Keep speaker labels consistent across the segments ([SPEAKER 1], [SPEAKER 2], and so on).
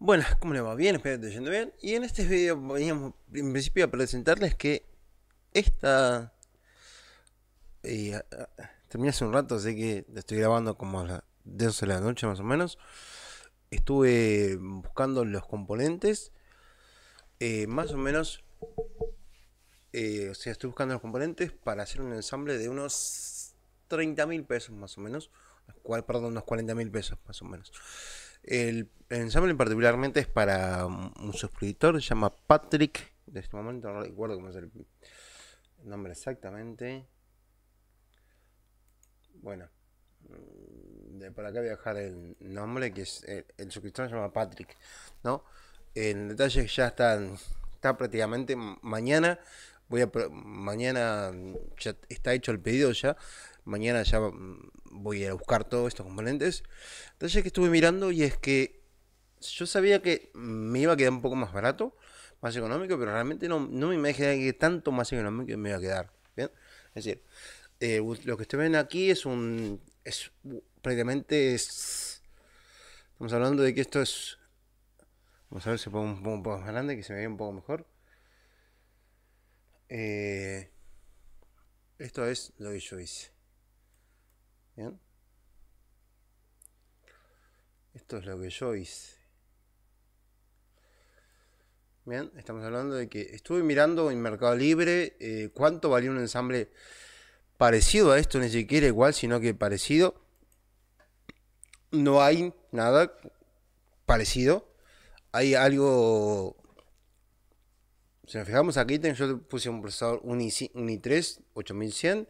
[SPEAKER 1] bueno ¿cómo le va? Bien, espero que esté yendo bien. Y en este video veníamos en principio a presentarles que esta... Eh, terminé hace un rato, así que estoy grabando como a las 12 de la noche más o menos. Estuve buscando los componentes. Eh, más o menos... Eh, o sea, estoy buscando los componentes para hacer un ensamble de unos 30 mil pesos más o menos. Perdón, unos 40 mil pesos más o menos. El ensamble particularmente es para un suscriptor, se llama Patrick, de este momento no recuerdo cómo es el nombre exactamente. Bueno, de por acá voy a dejar el nombre, que es eh, el, suscriptor se llama Patrick, ¿no? En detalle ya están, está prácticamente mañana voy a mañana ya está hecho el pedido ya mañana ya voy a buscar todos estos componentes entonces que estuve mirando y es que yo sabía que me iba a quedar un poco más barato más económico pero realmente no, me imaginé que tanto más económico me iba a quedar bien es decir eh, lo que ustedes ven aquí es un es prácticamente es estamos hablando de que esto es vamos a ver si pongo un poco más grande que se me vea un poco mejor eh, esto es lo que yo hice. ¿Bien? Esto es lo que yo hice. Bien, estamos hablando de que estuve mirando en Mercado Libre eh, cuánto valía un ensamble parecido a esto, ni siquiera igual, sino que parecido. No hay nada parecido. Hay algo si nos fijamos aquí, yo puse un procesador un i3 8100,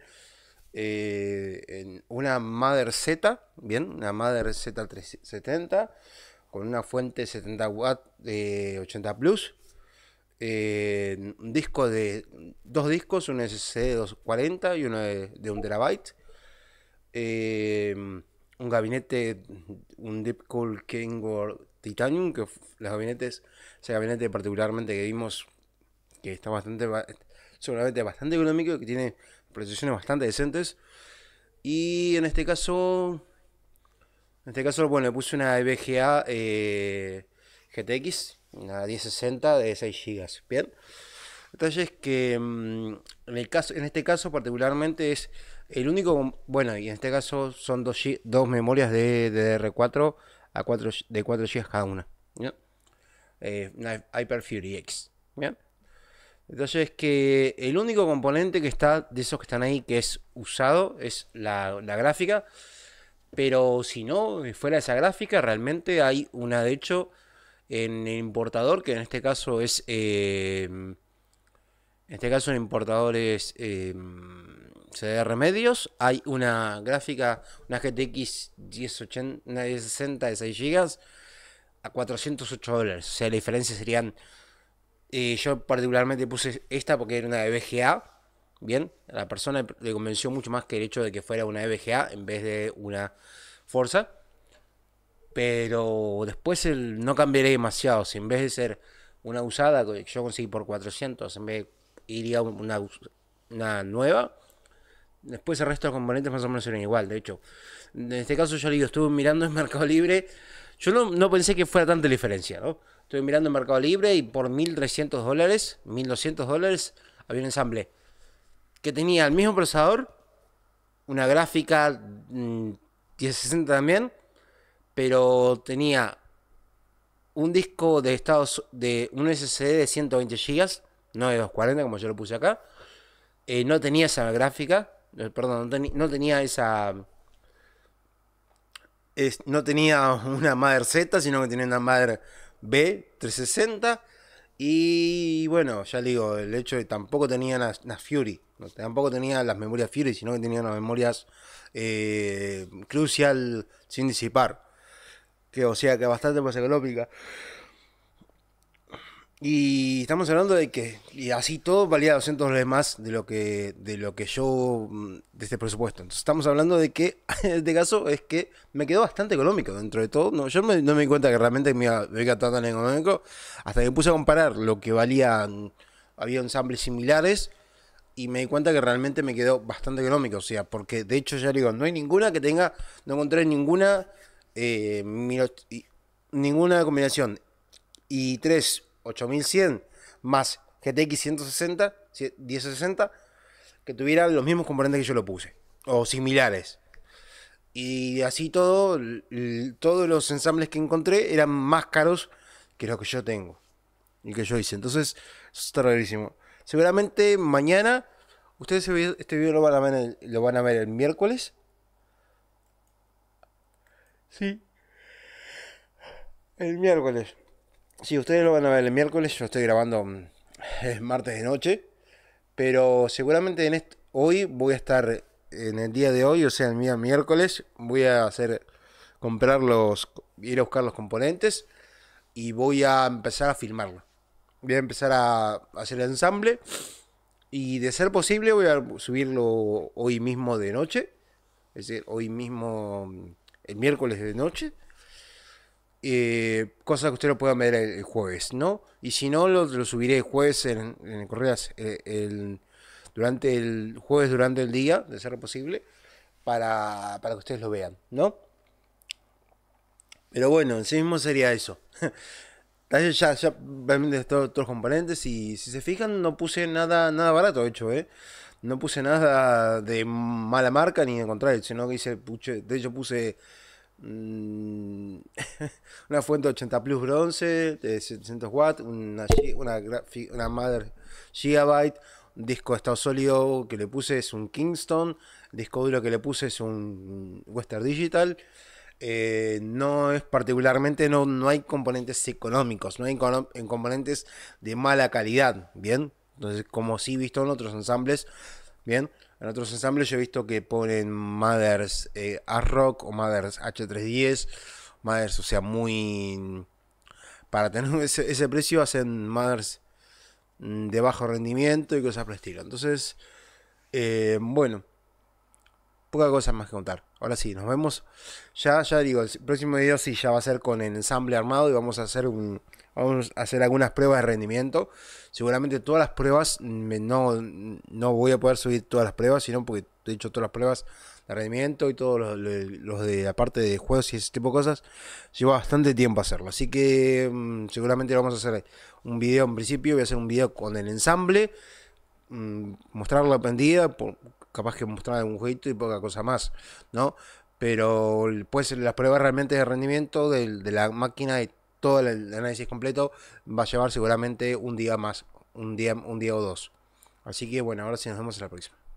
[SPEAKER 1] en una Mother Z, bien, una Mother Z370, con una fuente 70 w de 80 Plus, eh, un disco de dos discos, un SSD 240 y uno de, un terabyte. Eh, un gabinete, un Deep Cool Kingor Titanium, que los gabinetes, ese gabinete particularmente que vimos que está bastante, seguramente bastante económico, que tiene procesiones bastante decentes. Y en este caso, en este caso, bueno, le puse una VGA e eh, GTX, una 1060 de 6 GB, ¿bien? Detalles que mm, en, el caso, en este caso particularmente es el único, bueno, y en este caso son dos, dos memorias de DDR4 a 4, de 4 GB cada una, ¿bien? Eh, una Hyper Fury X, ¿bien? Entonces que el único componente que está de esos que están ahí que es usado es la, gráfica. Pero si no, eh, fuera esa gráfica, realmente hay una, de hecho, en el importador, que en este caso es... Em, en este caso el importador es eh, em, CDR Medios. Hay una gráfica, una GTX 1080, una 1060 de 6 GB a 408 dólares. O sea, la diferencia serían y yo particularmente puse esta porque era una EBGA. Bien, a la persona le convenció mucho más que el hecho de que fuera una e BGA en vez de una Forza. Pero después no cambiaré demasiado. Si en vez de ser una usada que yo conseguí por 400, en vez de iría una, una nueva, Después el resto de componentes más o menos eran igual, de hecho. En este caso yo le digo, estuve mirando en Mercado Libre. Yo no, no pensé que fuera tanta diferencia, ¿no? Estoy mirando en Mercado Libre y por 1.300 dólares, 1.200 dólares, había un ensamble que tenía el mismo procesador, una gráfica 1060 mm, también, pero tenía un disco de estados de un SSD de 120 GB, no de 240 como yo lo puse acá. Eh, no tenía esa gráfica, eh, perdón, no, tenía esa no tenía una Mother Z, sino que tenía una madre B360. Y bueno, ya le digo, el hecho de que tampoco tenía las, Fury, tampoco tenía las memorias Fury, sino que tenía unas memorias eh, Crucial sin disipar. Que o sea que bastante más y estamos hablando de que y así todo valía 200 dólares más de lo que de lo que yo mm, de este presupuesto. Entonces estamos hablando de que en este caso es que me quedó bastante económico dentro de todo. No, yo no me di cuenta que realmente me iba, me tan económico hasta que puse a comparar lo que valía mm, había ensambles similares y me di cuenta que realmente me quedó bastante económico, o sea, porque de hecho ya digo, no hay ninguna que tenga no encontré ninguna eh, ninguna combinación y tres 8100 más GTX 160, 1060, que tuvieran los mismos componentes que yo lo puse, o similares. Y así todo, todos los ensambles que encontré eran más caros que los que yo tengo y que yo hice. Entonces, eso está rarísimo. Seguramente mañana, ustedes este video lo van a lo van a ver el miércoles. Sí. El miércoles si ustedes lo van a ver el miércoles, yo estoy grabando mm, el martes de noche, pero seguramente en hoy voy a estar, en el día de hoy, o sea, el día miércoles, voy a hacer, comprar los, ir a buscar los componentes y voy a empezar a filmarlo. Voy a empezar a hacer el ensamble y de ser posible voy a subirlo hoy mismo de noche, es decir, hoy mismo mm, el miércoles de noche eh, cosa que ustedes lo puedan ver el, jueves, ¿no? Y si no, lo, subiré el jueves en, en correas, eh, el, durante el jueves durante el día, de ser posible, para, para que ustedes lo vean, ¿no? Pero bueno, en sí mismo sería eso. ya, ya todos los componentes y si se fijan no puse nada, nada barato, de hecho, ¿eh? No puse nada de mala marca ni de contrario, sino que hice, de hecho puse Mm, una fuente 80 Plus bronce de 700 watts, una, una, Mother Gigabyte, un disco de estado sólido que le puse es un Kingston, disco duro que le puse es un Western Digital. Eh, no es particularmente, no, no hay componentes económicos, no hay en componentes de mala calidad, ¿bien? Entonces, como sí visto en otros ensambles, ¿bien? En otros ensambles yo he visto que ponen Mothers eh, A-Rock o Mothers H310. Mothers, o sea, muy... Para tener ese, precio hacen Mothers mm, de bajo rendimiento y cosas por el estilo. Entonces, eh, bueno, Pocas cosas más que contar. Ahora sí, nos vemos. Ya, ya digo, el próximo video sí ya va a ser con el ensamble armado y vamos a hacer un. Vamos a hacer algunas pruebas de rendimiento. Seguramente todas las pruebas. no, no voy a poder subir todas las pruebas, sino porque he hecho todas las pruebas de rendimiento y todos los, de Aparte de juegos y ese tipo de cosas. Lleva bastante tiempo hacerlo. Así que mm, seguramente vamos a hacer un video en principio. Voy a hacer un video con el ensamble. mostrarlo mm, mostrar la Por, capaz que mostrar algún jueguito y poca cosa más, ¿no? Pero pues las pruebas realmente de rendimiento de, la máquina y todo el análisis completo va a llevar seguramente un día más, un día, un día o dos. Así que bueno, ahora sí nos vemos en la próxima.